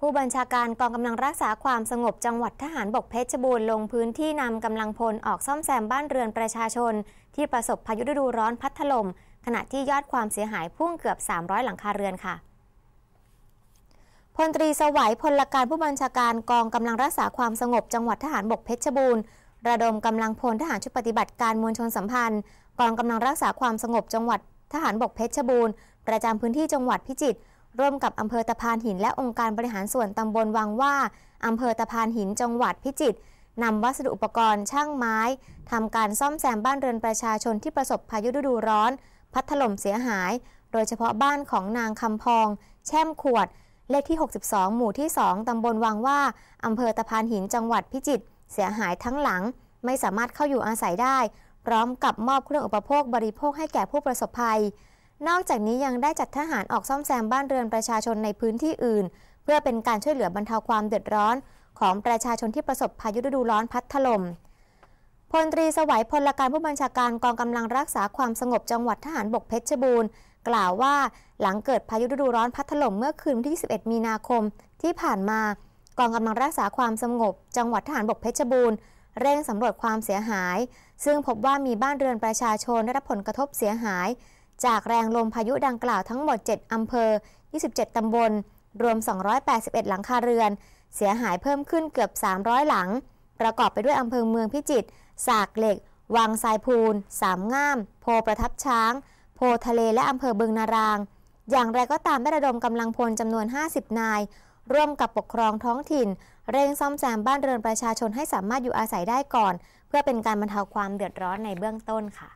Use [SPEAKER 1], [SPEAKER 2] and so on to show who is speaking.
[SPEAKER 1] ผู้บัญชาการกองกำลังรักษาความสงบ จังหวัดทหารบกเพชรบูรณ์ลงพื้นที่นำกำลังพลออกซ่อมแซมบ้านเรือนประชาชน ที่ประสบพายุฤดูร้อนพัดถล่มขณะที่ยอดความเสียหายพุ่งเกือบ 300 หลังคาเรือนค่ะพลตรีสวัยพลการผู้บัญชาการกองกำลังรักษาความสงบ จังหวัดทหารบกเพชรบูรณ์ระดมกำลังพลทหารชุดปฏิบัติการมวลชนสัมพันธ์ กองกำลังรักษาความสงบจังหวัดทหารบกเพชรบูรณ์ ประจำพื้นที่จังหวัดพิจิตรร่วมกับอำเภอตะพานหินและองค์การบริหารส่วน ตำบลวังว่าอำเภอตะพานหินจังหวัดพิจิตรนำวัสดุอุปกรณ์ช่างไม้ทำการซ่อมแซมบ้านเรือนประชาชนที่ประสบพายุฤดูร้อน พัดถล่มเสียหาย โดยเฉพาะบ้านของนางคำพอง แช่มขวดเลขที่ 62 หมู่ที่ 2ตำบลวังว่า อำเภอตะพานหินจังหวัดพิจิตรเสียหายทั้งหลัง ไม่สามารถเข้าอยู่อาศัยได้ พร้อมกับมอบเครื่องอุปโภคบริโภคให้แก่ผู้ประสบภัยนอกจากนี้ยังได้จัดทหารออกซ่อมแซมบ้านเรือนประชาชนในพื้นที่อื่น เพื่อเป็นการช่วยเหลือบรรเทาความเดือดร้อนของประชาชนที่ประสบพายุฤดูร้อนพัดถลม่ม พลตรีสวัยพลการผู้บัญชาการกองกำลังรักษาความสงบจังหวัดทหารบกเพชรบูรณ์กล่าวว่าหลังเกิดพายุฤดูร้อนพัดถล่มเมื่อคืนวันที่ 11 มีนาคม ที่ผ่านมากองกำลังรักษาความสงบ จังหวัดทหารบกเพชรบูรณ์เร่งสำรวจความเสียหาย ซึ่งพบว่ามีบ้านเรือนประชาชนได้รับผลกระทบเสียหายจากแรงลมพายุดังกล่าวทั้งหมด 7 อำเภอ 27 ตำบล รวม 281 หลังคาเรือน เสียหายเพิ่มขึ้นเกือบ 300 หลัง ประกอบไปด้วยอำเภอเมืองพิจิตรสากเหล็ก วังทรายพูนสามง่าม โพประทับช้าง โพทะเล และอำเภอบึงนาราง อย่างไรก็ตามได้ระดมกำลังพลจำนวน 50 นาย ร่วมกับปกครองท้องถิ่น เร่งซ่อมแซมบ้านเรือนประชาชนให้สามารถอยู่อาศัยได้ก่อน เพื่อเป็นการบรรเทาความเดือดร้อนในเบื้องต้นค่ะ